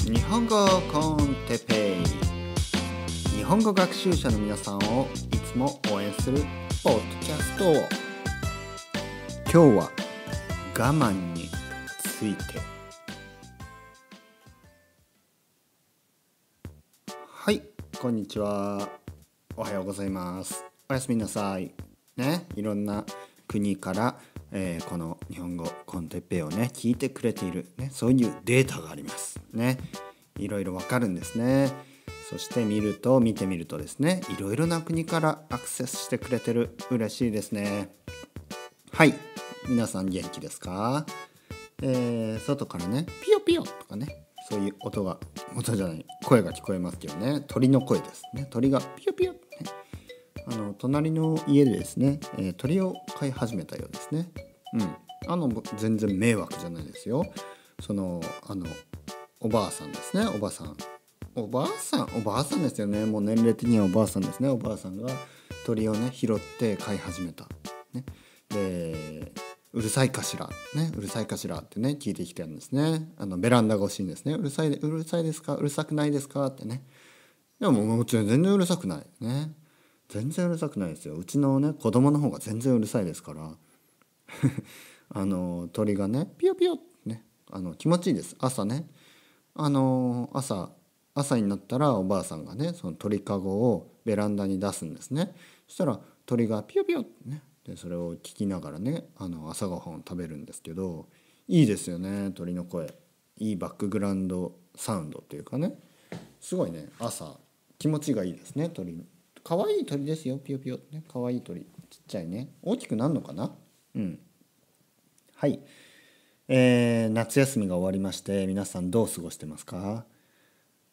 日本語コンテペイ日本語学習者の皆さんをいつも応援するポッドキャスト今日は我慢についてはいこんにちはおはようございますおやすみなさいねいろんな国からえー、この日本語コンテッペイをね聞いてくれている、ね、そういうデータがありますねいろいろわかるんですねそして見ると見てみるとですねいろいろな国からアクセスしてくれてる嬉しいですねはい皆さん元気ですかえー、外からねピヨピヨとかねそういう音が音じゃない声が聞こえますけどね鳥の声ですね鳥がピヨピヨ、あの隣の家でですね、えー、鳥を飼い始めたようですねうん、あの全然迷惑じゃないですよそのあのおばあさんですねおばあさんおばあさんおばあさんですよねもう年齢的にはおばあさんですねおばあさんが鳥をね拾って飼い始めた、ね、でうるさいかしら、ね、うるさいかしらってね聞いてきてるんですねあのベランダ越しにですねうるさいうるさいですかうるさくないですかってねでももう全然うるさくないね全然うるさくないですようちのね子供の方が全然うるさいですからあの鳥がねピヨピヨってねあの気持ちいいです朝ねあの朝朝になったらおばあさんがねその鳥かごをベランダに出すんですねそしたら鳥がピヨピヨってねでそれを聞きながらねあの朝ごはんを食べるんですけどいいですよね鳥の声いいバックグラウンドサウンドというかねすごいね朝気持ちがいいですね鳥かわいい鳥ですよピヨピヨってねかわいい鳥ちっちゃいね大きくなるのかなうんはいえー、夏休みが終わりまして皆さんどう過ごしてますか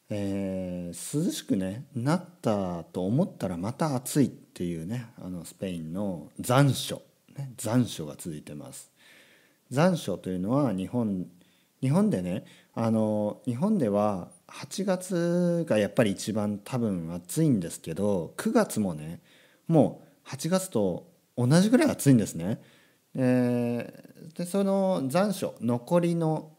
えー、涼しくねなったと思ったらまた暑いっていうねあのスペインの残暑、ね、残暑が続いてます残暑というのは日本日本でねあの日本では8月がやっぱり一番多分暑いんですけど9月もねもう8月と同じぐらい暑いんですね。えー、でその残暑残りの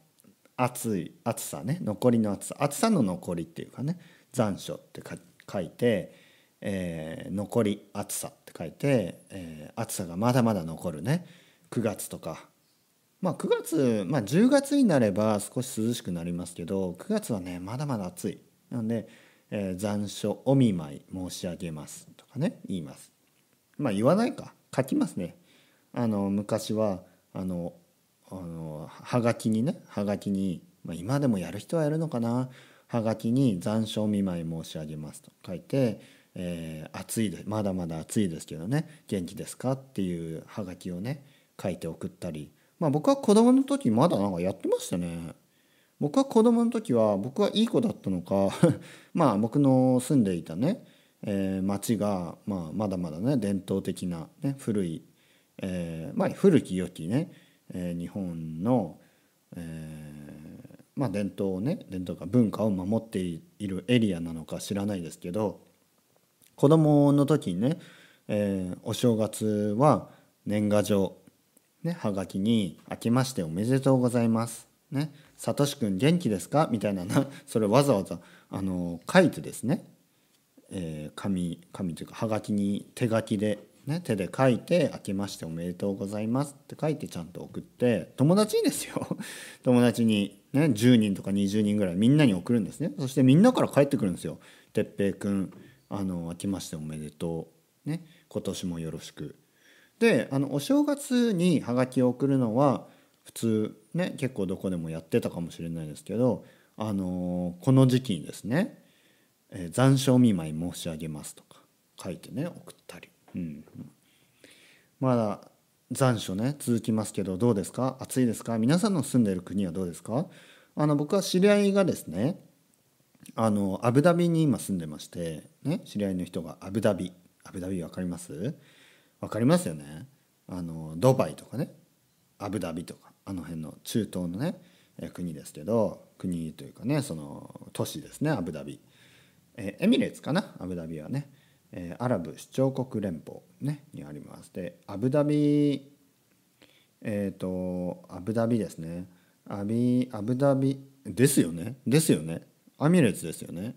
暑い暑さね残りの暑さ暑さの残りっていうかね残暑って書いて、えー、残り暑さって書いて、えー、暑さがまだまだ残るね9月とかまあ9月、まあ、10月になれば少し涼しくなりますけど9月はねまだまだ暑いなので、えー、残暑お見舞い申し上げますとかね言いますまあ言わないか書きますねあの昔はあのあのはがきにねはがきに、まあ、今でもやる人はやるのかなはがきに「残暑見舞い申し上げます」と書いて「えー、暑いでまだまだ暑いですけどね元気ですか?」っていうはがきをね書いて送ったりまあ僕は子供の時まだなんかやってましたね。僕は子供の時は僕はいい子だったのか まあ僕の住んでいたね、えー、町が、まあ、まだまだね伝統的な、ね、古いえーまあ、古き良きね、えー、日本の、えーまあ、伝統をね伝統か文化を守っているエリアなのか知らないですけど子供の時にね、えー、お正月は年賀状、ね、はがきに「あけましておめでとうございます」ね「さとしくん元気ですか?」みたいななそれわざわざあの書いてですね、えー、紙紙というかはがきに手書きでね、手で書いて「あきましておめでとうございます」って書いてちゃんと送って友達にですよ 友達に、ね、10人とか20人ぐらいみんなに送るんですねそしてみんなから帰ってくるんですよ「哲平君あの明けましておめでとう」ね「今年もよろしく」であのお正月にハガキを送るのは普通ね結構どこでもやってたかもしれないですけど、あのこの時期にですね「えー、残暑見舞い申し上げます」とか書いてね送ったり。まだ残暑ね続きますけどどうですか暑いですか皆さんの住んでる国はどうですかあの僕は知り合いがですねあのアブダビに今住んでまして、ね、知り合いの人がアブダビアブダビ分かります分かりますよねあのドバイとかねアブダビとかあの辺の中東のね国ですけど国というかねその都市ですねアブダビ、えエミレーツかなアブダビはねえー、アラブ首長国連邦、ね、にありますでアブダビえっ、ー、とアブダビですねアビアブダビですよねですよねアミュレーツですよね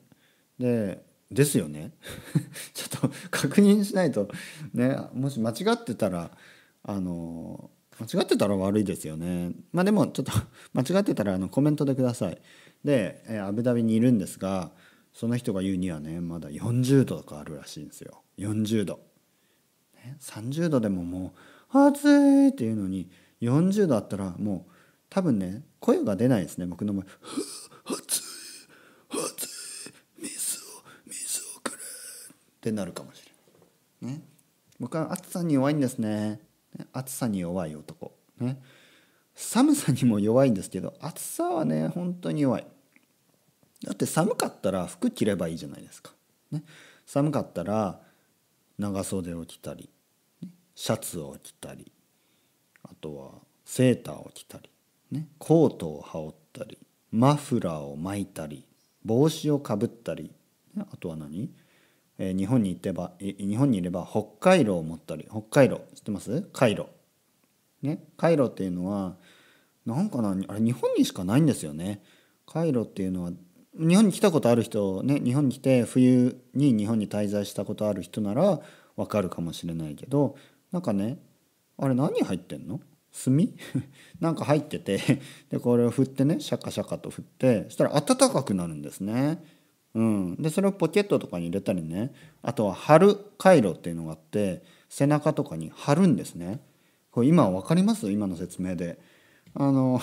でですよね ちょっと確認しないとねもし間違ってたらあの間違ってたら悪いですよねまあでもちょっと 間違ってたらあのコメントでくださいでアブダビにいるんですがその人が言うにはねまだ40度とかあるらしいんですよ40度、ね、30度でももう「暑い!」っていうのに40度あったらもう多分ね声が出ないですね僕の声「暑い暑い水を水をくれ」ってなるかもしれないね僕は暑さに弱いんですね暑さに弱い男ね寒さにも弱いんですけど暑さはね本当に弱いだって寒かったら服着ればいいじゃないですか、ね、寒かったら長袖を着たりシャツを着たりあとはセーターを着たり、ね、コートを羽織ったりマフラーを巻いたり帽子をかぶったり、ね、あとは何、え日本に行ってば日本にいれば北海道を持ったり北海道知ってますカイロ、ね、カイロっていうのはなんかなあれ日本にしかないんですよね。カイロっていうのは日本に来たことある人、ね、日本に来て冬に日本に滞在したことある人ならわかるかもしれないけどなんかねあれ何入ってんの炭 なんか入っててでこれを振ってねシャカシャカと振ってそしたら暖かくなるんですね。うん、でそれをポケットとかに入れたりねあとは貼る回路っていうのがあって背中とかに貼るんですね。これ今分かります今の説明で。あの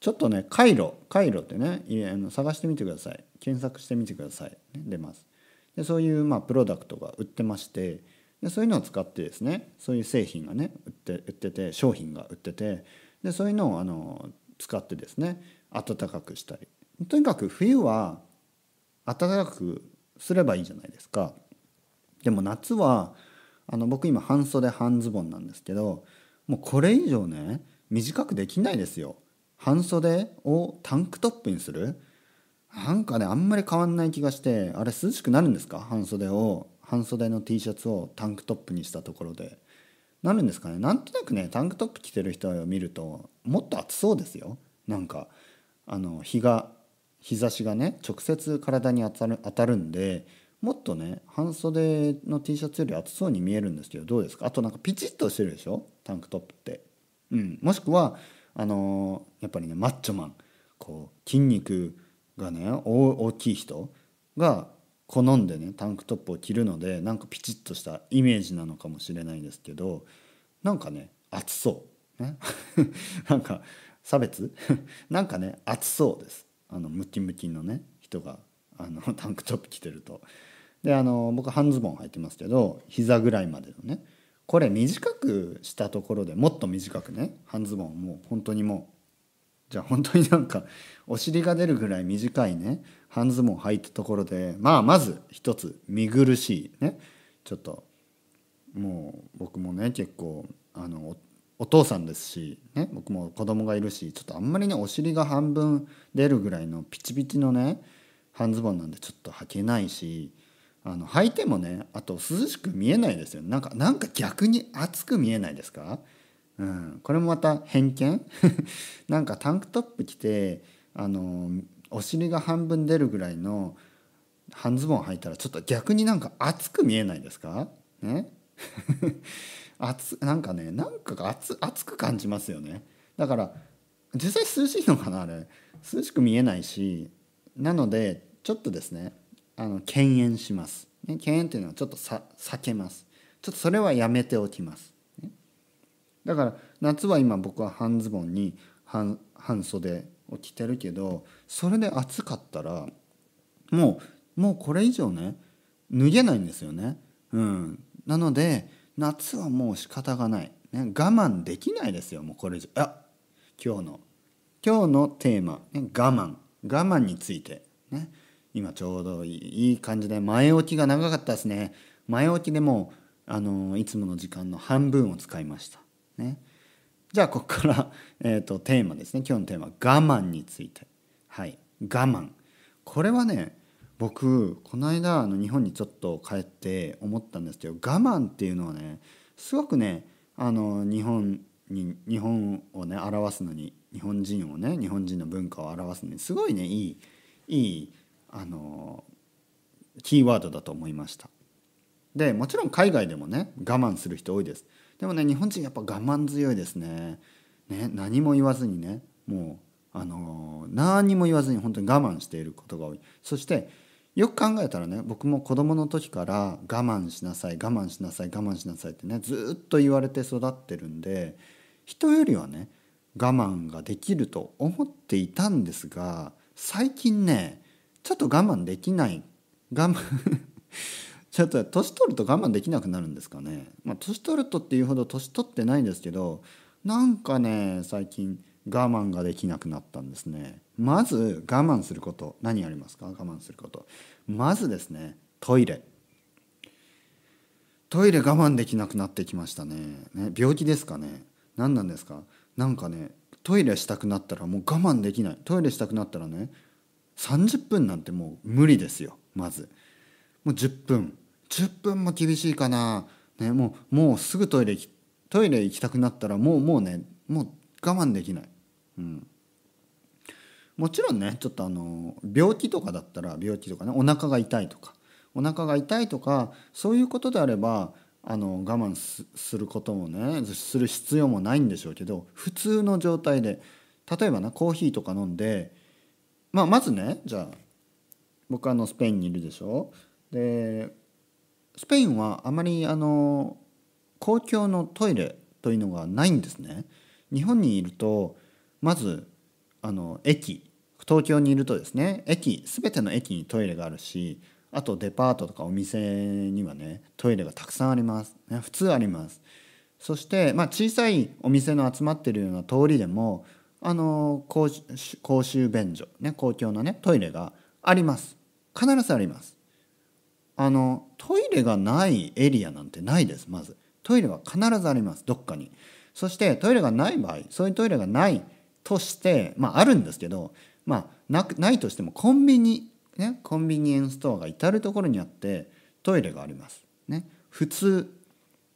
ちょっとねカイロカイロってね探してみてください検索してみてください、ね、出ますでそういうまあプロダクトが売ってましてでそういうのを使ってですねそういう製品がね売って売ってて商品が売っててでそういうのをあの使ってですね暖かくしたりとにかく冬は暖かくすればいいじゃないですかでも夏はあの僕今半袖半ズボンなんですけどもうこれ以上ね短くできないですよ半袖をタンクトップにするなんかねあんまり変わんない気がしてあれ涼しくなるんですか半袖を半袖の T シャツをタンクトップにしたところでなるんですかねなんとなくねタンクトップ着てる人を見るともっと暑そうですよなんかあの日が日差しがね直接体に当たる当たるんでもっとね半袖の T シャツより暑そうに見えるんですけどどうですかあとなんかピチッとしてるでしょタンクトップって。うん、もしくはあのー、やっぱりねマッチョマンこう筋肉がね大きい人が好んでねタンクトップを着るのでなんかピチッとしたイメージなのかもしれないですけどなんかね暑そう。ね、なんか差別 なんかね暑そうですあのムキムキのね人があのタンクトップ着てると。であの僕半ズボン履いてますけど膝ぐらいまでのねこれ短くしたところでもっと短くね半ズボンもう本当にもうじゃあ本当になんかお尻が出るぐらい短いね半ズボン履いたところでまあまず一つ見苦しいねちょっともう僕もね結構あのお父さんですし、ね、僕も子供がいるしちょっとあんまりねお尻が半分出るぐらいのピチピチのね半ズボンなんでちょっと履けないしあの履いてもねあと涼しく見えないですよなんかなんか逆に暑く見えないですか、うん、これもまた偏見 なんかタンクトップ着てあのお尻が半分出るぐらいの半ズボン履いたらちょっと逆になんか暑く見えないですかね暑 なんかねなんかが暑暑く感じますよねだから実際涼しいのかなあれ涼しく見えないしなのでちょっとですねあの敬遠します、ね、敬遠というのはちょっとさ避けますちょっとそれはやめておきます、ね、だから夏は今僕は半ズボンに半半袖を着てるけどそれで暑かったらもうもうこれ以上ね脱げないんですよね、うん、なので夏はもう仕方がない、ね、我慢できないですよもうこれ以上あ今日の今日のテーマ、ね、我慢我慢についてね今ちょうどいい感じで前置きが長かったですね前置きでもあのいつもの時間の半分を使いましたねじゃあここから、えーと、とテーマですね今日のテーマ我慢についてはい我慢これはね僕この間あの日本にちょっと帰って思ったんですけど我慢っていうのはねすごくねあの日本に日本をね表すのに日本人をね日本人の文化を表すのにすごいねいいいいあのキーワードだと思いました。でもちろん海外でもね我慢する人多いです。でもね日本人やっぱ我慢強いですね。ね何も言わずにねもうあの何も言わずに本当に我慢していることが多い。そしてよく考えたらね僕も子供の時から我慢しなさい我慢しなさい我慢しなさいってねずっと言われて育ってるんで人よりはね我慢ができると思っていたんですが最近ねちょっと我慢できない我慢 ちょっと年取ると我慢できなくなるんですかね、まあ、年取るとっていうほど年取ってないんですけどなんかね最近我慢ができなくなったんですねまず我慢すること何ありますか我慢することまずですねトイレトイレ我慢できなくなってきましたねね病気ですかね何なんですかなんかねトイレしたくなったらもう我慢できないトイレしたくなったらね30分なんてもう無理ですよまずもう10分10分も厳しいかな、ね、もうもうすぐトイレトイレ行きたくなったらもうもうねもう我慢できない、うん、もちろんねちょっとあの病気とかだったら病気とかねお腹が痛いとかお腹が痛いとかそういうことであればあの我慢することもねする必要もないんでしょうけど普通の状態で例えばなコーヒーとか飲んでまあ、まずねじゃあ僕あのスペインにいるでしょでスペインはあまりあの公共のトイレというのがないんですね。日本にいるとまずあの駅東京にいるとですね駅全ての駅にトイレがあるしあとデパートとかお店にはねトイレがたくさんあります、ね、普通ありますそして、まあ、小さいお店の集まってるような通りでもあの公公衆便所、ね、公共のねトイレがあります必ずありますあのトイレがないエリアなんてないですまずトイレは必ずありますどっかにそしてトイレがない場合そういうトイレがないとしてまああるんですけどまあなないとしてもコンビニねコンビニエンスストアが至る所にあってトイレがあります、ね、普通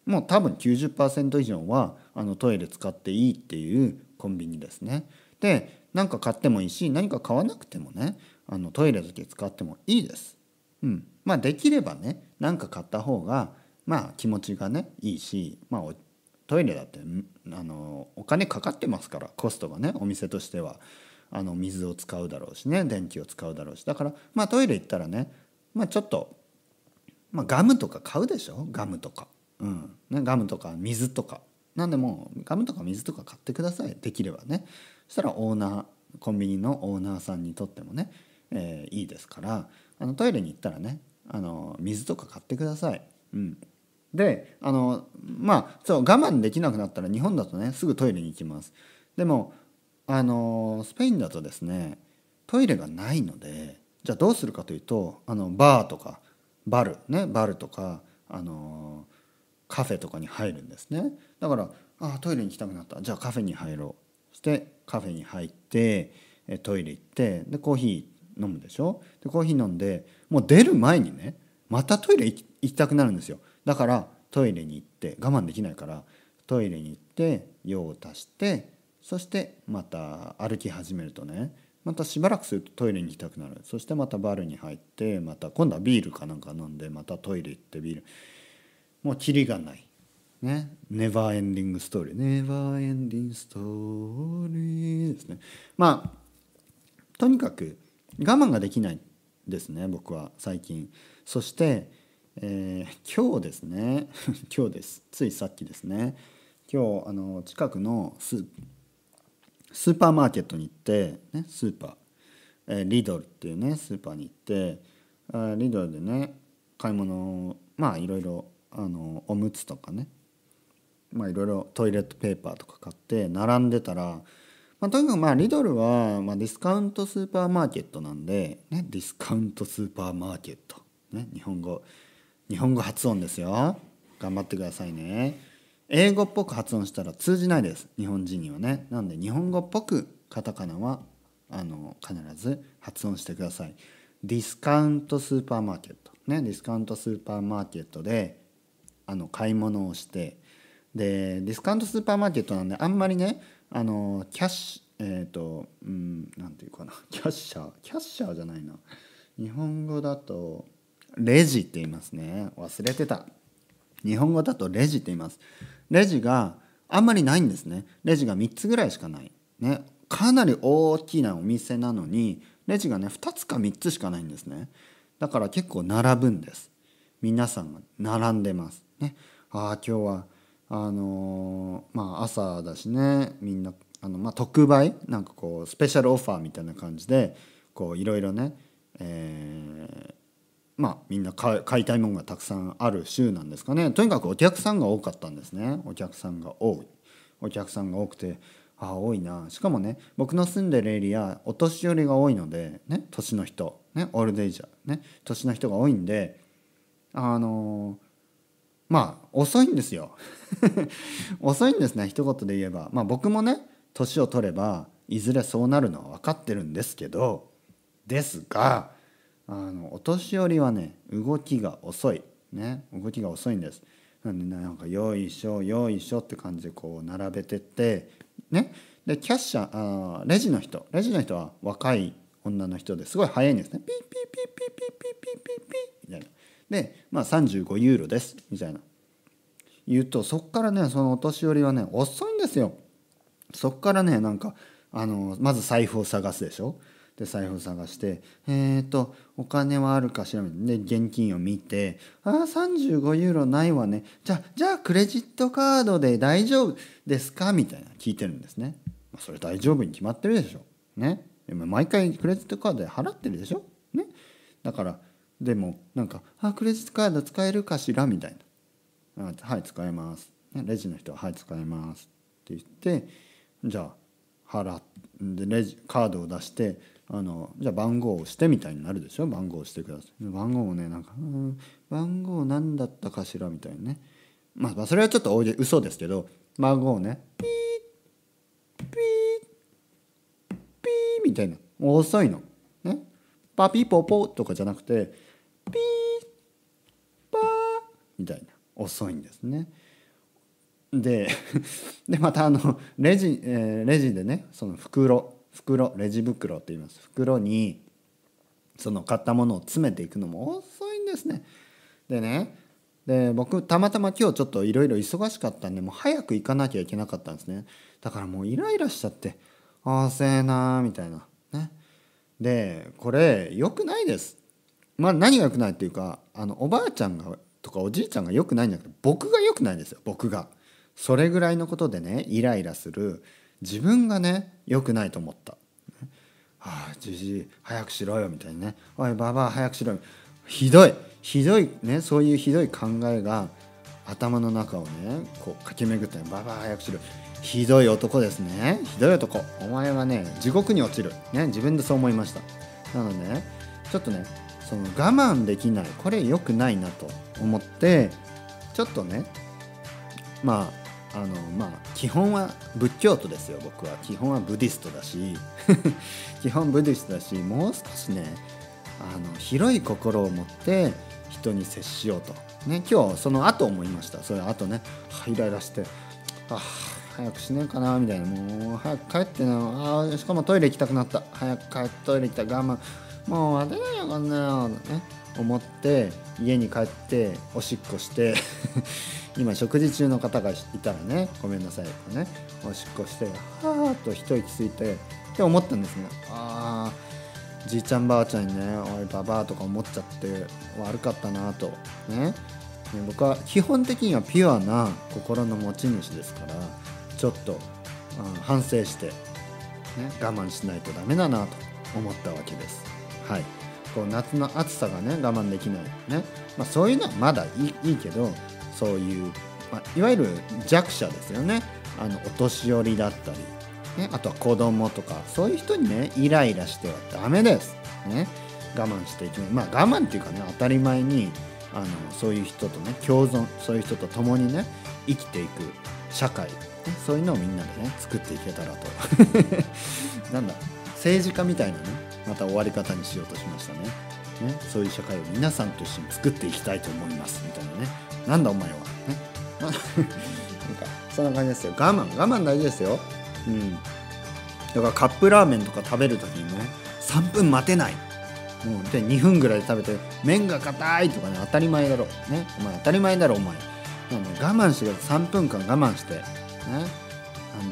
もう多分90%以上はあのトイレ使っていいっていうコンビニですね。で何か買ってもいいし何か買わなくてもねあのトイレだけ使ってもいいです。うん、まあできればね何か買った方がまあ気持ちがねいいし、まあ、トイレだってあのお金かかってますからコストがねお店としてはあの水を使うだろうしね電気を使うだろうしだからまあトイレ行ったらね、まあ、ちょっと、まあ、ガムとか買うでしょガムとか、うんね、ガムとか水とかなんでもガムとか水とか買ってくださいできればねそしたらオーナーコンビニのオーナーさんにとってもね、えー、いいですからあのトイレに行ったらねあの水とか買ってください。うん、であのまあそう我慢できなくなったら日本だとねすぐトイレに行きます。でもあのスペインだとですねトイレがないのでじゃあどうするかというとあのバーとかバルねバルとかあのカフェとかに入るんですねだからあトイレに行きたくなったじゃあカフェに入ろうそしてカフェに入ってトイレ行ってでコーヒー飲むでしょでコーヒー飲んでもう出る前にねまたトイレ行きたくなるんですよだからトイレに行って我慢できないからトイレに行って用を足してそしてまた歩き始めるとねまたしばらくするとトイレに行きたくなるそしてまたバルに入ってまた今度はビールかなんか飲んでまたトイレ行ってビールもうキリがない。ね。ネバーエンディングストーリー。ネバーエンディングストーリーですね。まあ、とにかく我慢ができないですね、僕は最近。そして、えー、今日ですね、今日です。ついさっきですね。今日、あの、近くのスースーパーマーケットに行って、ね、スーパー、えー、リドルっていうね、スーパーに行って、リドルでね、買い物まあいろいろあのおむつとかねまあいろいろトイレットペーパーとか買って並んでたら、まあ、とにかくまあリドルは、まあ、ディスカウントスーパーマーケットなんで、ね、ディスカウントスーパーマーケット、ね、日本語日本語発音ですよ頑張ってくださいね英語っぽく発音したら通じないです日本人にはねなんで日本語っぽくカタカナはあの必ず発音してくださいディスカウントスーパーマーケットねディスカウントスーパーマーケットであの買い物をしてでディスカウントスーパーマーケットなんであんまりねあのキャッシュえっ、ー、とうんなんていうかな キャッシャーキャッシャーじゃないな日本語だとレジって言いますね忘れてた日本語だとレジって言いますレジがあんまりないんですねレジが3つぐらいしかないねかなり大きなお店なのにレジがね2つか3つしかないんですねだから結構並ぶんです皆さんが並んでますね、ああ今日はあのー、まあ、朝だしねみんなあの、まあ、特売なんかこうスペシャルオファーみたいな感じでいろいろね、えー、まあ、みんな買いたいものがたくさんある週なんですかねとにかくお客さんが多かったんですねお客さんが多いお客さんが多くてあ多いなしかもね僕の住んでるエリアお年寄りが多いので、ね、年の人、ね、オールデイジャー、ね、年の人が多いんであのーまあ遅いんですよ 遅いんですね一言で言えばまあ僕もね年を取ればいずれそうなるのは分かってるんですけどですがあのお年寄りはね動きが遅いね動きが遅いんですなんでなんか「よいしょよいしょ」って感じでこう並べてってねでキャッシャーあレジの人レジの人は若い女の人ですごい早いんですねピッピッピッピッピッピッピッピッピッみたいな。で、まあ、35ユーロですみたいな言うとそっからねそのお年寄りはね遅いんですよそっからねなんかあのまず財布を探すでしょで財布を探してえっ、とお金はあるか調べてで現金を見てああ35ユーロないわねじゃあじゃあクレジットカードで大丈夫ですかみたいな聞いてるんですね、まそれ大丈夫に決まってるでしょね毎回クレジットカードで払ってるでしょねだからでもなんか「あクレジットカード使えるかしら?」みたいな「はい使えます」レジの人は「はい使えます」って言ってじゃあ払ってレジカードを出してあのじゃあ番号を押してみたいになるでしょ番号を押してください番号をねなんかうん番号何だったかしらみたいなねまあそれはちょっとお嘘ですけど番号をねピーピーピーみたいな遅いのねパピポポとかじゃなくてピーパーみたいな遅いんですね。で でまたあのレジ、えー、レジでねその袋袋レジ袋って言います袋にその買ったものを詰めていくのも遅いんですね。でねで僕たまたま今日ちょっといろいろ忙しかったんでもう早く行かなきゃいけなかったんですねだからもうイライラしちゃってああせえなみたいなねでこれ良くないですまあ、何が良くないっていうかあのおばあちゃんがとかおじいちゃんが良くないんじゃなくて僕が良くないんですよ僕が。それぐらいのことでねイライラする自分がね良くないと思った。はあじじい早くしろよみたいにね「おいばばあ早くしろよ」ひどいひどいねそういうひどい考えが頭の中をねこう駆け巡って「ばばあ早くしろよ」ひどい男ですねひどい男お前はね地獄に落ちるね自分でそう思いましたなので、ね、ちょっとねその我慢できないこれ良くないなと思ってちょっとねまああのまあ基本は仏教徒ですよ僕は基本はブディストだし 基本ブディストだしもう少しねあの広い心を持って人に接しようと、ね、今日その後思いましたそれ後ねイライラしてあ早くしねえかなみたいなもう早く帰ってなあしかもトイレ行きたくなった早く帰ってトイレ行った我慢もう当てないよこんなよ、ね思って家に帰っておしっこして 今食事中の方がいたらねごめんなさいとかねおしっこしてはーっと一息ついてって思ったんですねああじいちゃんばあちゃんにねおいばばあとか思っちゃって悪かったなとね僕は基本的にはピュアな心の持ち主ですからちょっと、うん、反省して、ね、我慢しないとダメだなと思ったわけです。はい、こう夏の暑さがね我慢できないね、まあ、そういうのはまだいいいけどそういう、まあ、いわゆる弱者ですよねあのお年寄りだったり、ね、あとは子供とかそういう人にねイライラしてはダメです、ね、我慢していきまあ我慢っていうかね当たり前にあのそういう人とね共存そういう人と共にね生きていく社会、ね、そういうのをみんなでね作っていけたらと なんだ政治家みたいなねまた終わり方にしようとしましたねねそういう社会を皆さんと一緒に作っていきたいと思いますみたいなねなんだお前はね なんかそんな感じですよ我慢我慢大事ですようんだからカップラーメンとか食べる時にね3分待てないもうで2分ぐらいで食べて麺が硬いとかね当たり前だろねお前当たり前だろお前我慢してください3分間我慢してね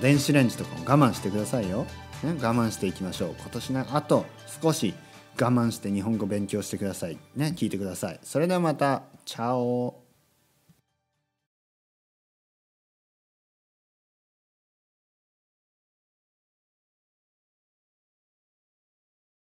電子レンジとかも我慢してくださいよね、我慢していきましょう今年のあと少し我慢して日本語勉強してくださいね聞いてくださいそれではまたチャオ